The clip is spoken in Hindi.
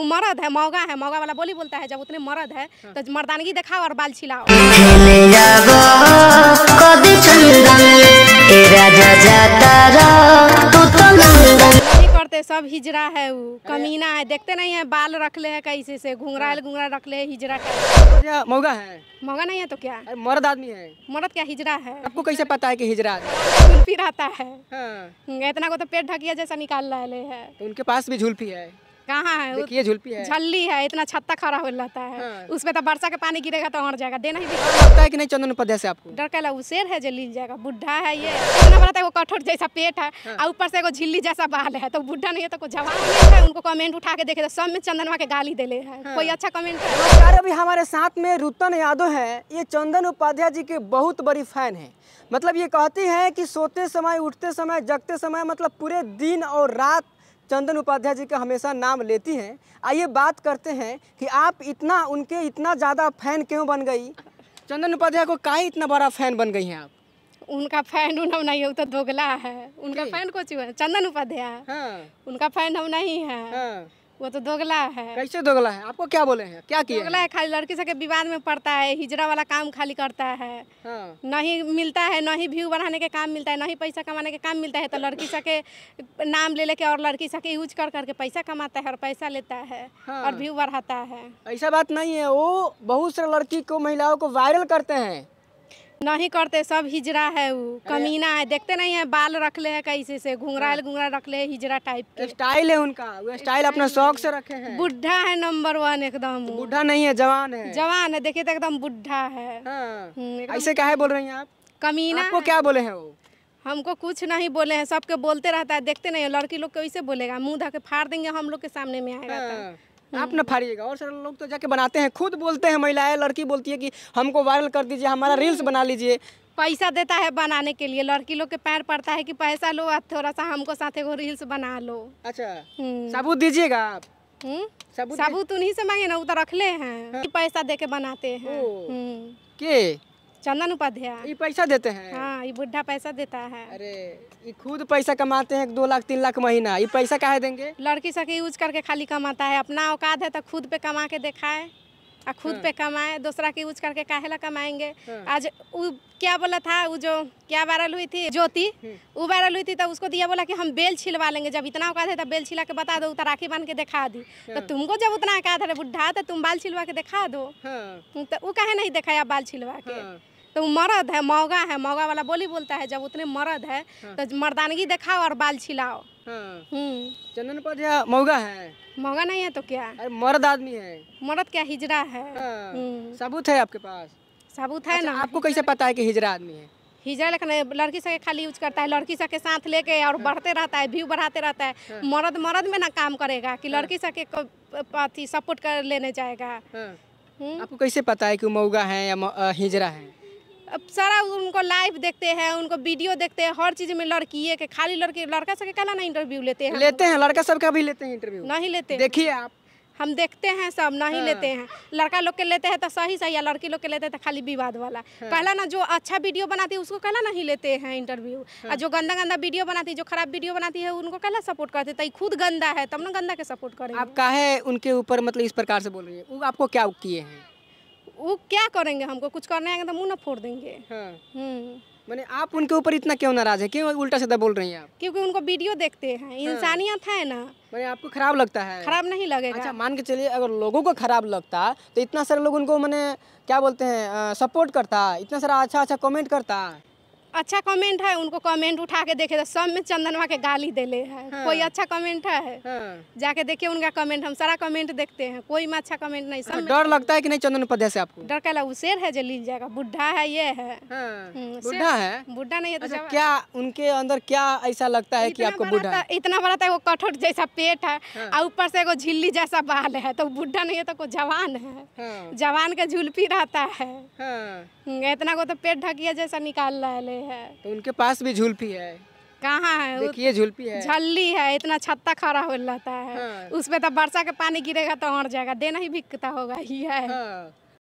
तुम मरद है मौगा है मौगा वाला बोली बोलता है जब उतने मरद है हाँ। तो मर्दानगी दिखाओ और बाल छिलाओ सब हिजरा है वो कमीना है देखते नहीं है बाल रख ले है कैसे से घुंगरा हाँ। घुंगरा रख ले है हिजरा का मौगा है मौगा नहीं है तो क्या मर्द आदमी है मर्द क्या हिजरा है आपको कैसे पता है कि हिजरा झुलपी रहता है हाँ। इतना को तो पेट ढकिया जैसा निकाल रहा है तो उनके पास भी झुलपी है कहाँ है देखिए झुलपी है झल्ली है इतना छत्ता खड़ा हो जाता है हाँ। उसमें तो वर्षा के पानी गिरेगा तो और जाएगा देना ही लगता है कि नहीं चंदन उपाध्याय से आपको डर कहला शेर है जो लील जाएगा बुढ़ा है ये इतना बड़ा था तो वो कठोर जैसा पेट है और हाँ। ऊपर से वो झिल्ली जैसा बाल है तो बुढ़ा नहीं है तो कोई जवाब नहीं है उनको कमेंट उठा के देखे तो सब में चंदन के गाली दे है हाँ। कोई अच्छा कमेंट नमस्कार अभी हमारे साथ में रुतन यादव है ये चंदन उपाध्याय जी के बहुत बड़ी फैन है मतलब ये कहती है कि सोते समय उठते समय जगते समय मतलब पूरे दिन और रात चंदन उपाध्याय जी का हमेशा नाम लेती हैं आइए बात करते हैं कि आप इतना उनके इतना ज़्यादा फैन क्यों बन गई चंदन उपाध्याय को का इतना बड़ा फैन बन गई हैं आप उनका फैन उन हम नहीं तो दोगला है उनका फैन कोच चंदन उपाध्याय हाँ। उनका फैन हम नहीं है हाँ। वो तो दोगला है कैसे दोगला है आपको क्या बोले हैं क्या किया दोगला है, खाली लड़की सबके विवाद में पड़ता है हिजरा वाला काम खाली करता है हाँ। नहीं मिलता है नहीं व्यू बढ़ाने के काम मिलता है नहीं पैसा कमाने के काम मिलता है तो लड़की सबके नाम ले लेके और लड़की सबके यूज कर करके पैसा कमाता है और पैसा लेता है हाँ। और व्यू बढ़ाता है ऐसा बात नहीं है वो बहुत सारे लड़की को महिलाओं को वायरल करते हैं नहीं करते सब हिजरा है वो कमीना है देखते नहीं है बाल रख ले है कैसे से घुंगरा हाँ। घुंघरा रख ले हिजरा टाइप के स्टाइल है उनका वो स्टाइल अपना शौक से रखे हैं बुढ़ा है नंबर वन एकदम बुढ़ा नहीं है जवान है जवान है देखे तो एकदम बुढ़ा है हाँ। हम्म, ऐसे क्या बोल रही है आप कमीना आपको क्या बोले है वो हमको कुछ नहीं बोले हैं सबके बोलते रहता है देखते नहीं लड़की लोग को ऐसे बोलेगा मुंह धके फाड़ देंगे हम लोग के सामने में आएगा तो। हाँ। आप ना फाड़िएगा और सारे लोग तो जाके बनाते हैं खुद बोलते हैं महिलाएं लड़की बोलती है कि हमको वायरल कर दीजिए हमारा रील्स हम्म। बना लीजिए पैसा देता है बनाने के लिए लड़की लोग के पैर पड़ता है कि पैसा लो आप थोड़ा सा हमको साथ एगो रील्स बना लो अच्छा हम्म। सबूत दीजिएगा आप हम्म? सबूत सबूत उन्हीं से मांगे ना वो तो रख ले हैं हाँ। पैसा दे के बनाते हैं के चंदन उपाध्याय ये पैसा देते हैं हाँ ये बुढ़ा पैसा देता है अरे ये खुद पैसा कमाते हैं दो लाख तीन लाख महीना ये पैसा कहा देंगे लड़की सके यूज करके खाली कमाता है अपना औकात है तो खुद पे कमा के देखा है आ खुद हाँ। पे कमाए दूसरा के यूज करके ला कमाएंगे हाँ। आज वो क्या बोला था वो जो क्या वायरल हुई थी ज्योति वो हाँ। वायरल हुई थी तो उसको दिया बोला कि हम बेल छिलवा लेंगे जब इतना औकात है तब बेल छिला के बता दो उतर राखी बांध के दिखा दी तो तुमको जब उतना औकात है बुढ़ा तो तुम बाल छिलवा के दिखा दो तो वो काहे नहीं दिखाया बाल छिलवा के तो मर्द है मौगा है मौगा वाला बोली बोलता है जब उतने मर्द है तो मर्दानगी दिखाओ और बाल छिलाओ हाँ। चंदन पर मौगा है मौगा नहीं है तो क्या अरे मर्द आदमी है मर्द क्या हिजरा है हाँ। हम्म। सबूत है आपके पास सबूत है अच्छा, ना आपको कैसे पता है कि हिजरा आदमी है हिजरा लेकिन लड़की सके खाली यूज करता है लड़की सबके साथ लेके और हाँ। बढ़ते रहता है व्यू बढ़ाते रहता है हाँ। मर्द मर्द में ना काम करेगा कि हाँ। लड़की सबके सपोर्ट कर लेने जाएगा आपको कैसे पता है कि मौगा है या हिजरा है अब सारा उनको लाइव देखते हैं उनको वीडियो देखते हैं हर चीज में लड़की के खाली लड़की लड़का सबके कहना ना इंटरव्यू लेते हैं लेते हैं लड़का सबका भी लेते हैं इंटरव्यू नहीं लेते देखिए आप हम देखते हैं सब नहीं हाँ। लेते हैं लड़का लोग के लेते हैं तो सही सही है लड़की लोग के लेते हैं तो खाली विवाद वाला हाँ। ना जो अच्छा वीडियो बनाती है उसको कहला नहीं लेते हैं इंटरव्यू हाँ। और जो गंदा गंदा वीडियो बनाती है जो खराब वीडियो बनाती है उनको कहला सपोर्ट करते तई तो खुद गंदा है तब ना गंदा के सपोर्ट करें आप है उनके ऊपर मतलब इस प्रकार से बोल रही है वो आपको क्या किए हैं वो क्या करेंगे हमको कुछ करने आएंगे तो मुँह ना फोड़ देंगे हाँ। हम्म। मैंने आप उनके ऊपर इतना क्यों नाराज है क्यों उल्टा सीधा बोल रही हैं आप क्योंकि उनको वीडियो देखते हैं हाँ। इंसानियत है ना मैंने आपको खराब लगता है खराब नहीं लगेगा अच्छा मान के चलिए अगर लोगों को खराब लगता तो इतना सारे लोग उनको मैंने क्या बोलते हैं सपोर्ट करता इतना सारा अच्छा अच्छा कमेंट करता अच्छा कमेंट है उनको कमेंट उठा के देखे तो सब में चंदनवा के गाली दे है हाँ। कोई अच्छा कमेंट है हाँ। जाके देखिए उनका कमेंट हम सारा कमेंट देखते हैं कोई में अच्छा कमेंट नहीं सब हाँ, डर लगता है कि नहीं चंदन उपाध्याय से आपको डर कहला वो शेर है जो लीन जाएगा बुढ़ा है ये है हाँ। हम्म, बुढ़ा है बुढ़ा नहीं है तो अच्छा, क्या उनके अंदर क्या ऐसा लगता है की आपको बुढ़ा तो- इतना बड़ा था वो कठोर जैसा पेट है और हाँ। ऊपर से एगो झिल्ली जैसा बाल है तो बुढ़ा नहीं है तो कोई जवान है जवान के झुलपी रहता है हम्म, इतना को तो पेट ढकिया जैसा निकाल रहा है है तो उनके पास भी झुलपी है कहाँ है देखिए झुलपी है झल्ली है इतना छत्ता खड़ा हो जाता है हाँ। उसमें तो वर्षा के पानी गिरेगा तो और जाएगा देना ही बिकता होगा ही है हाँ।